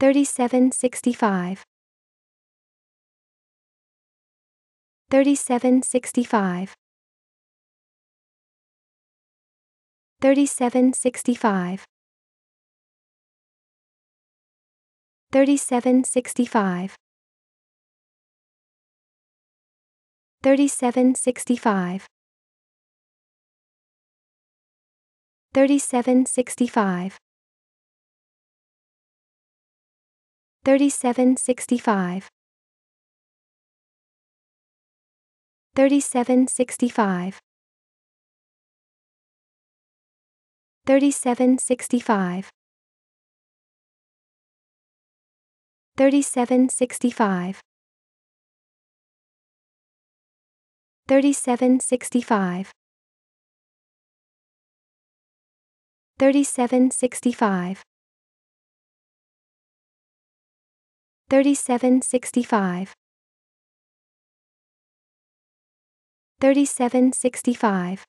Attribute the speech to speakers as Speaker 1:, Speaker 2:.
Speaker 1: 3765 3765 3765 3765 3765 3765 3765 3765 3765 3765 3765 3765 3765 3765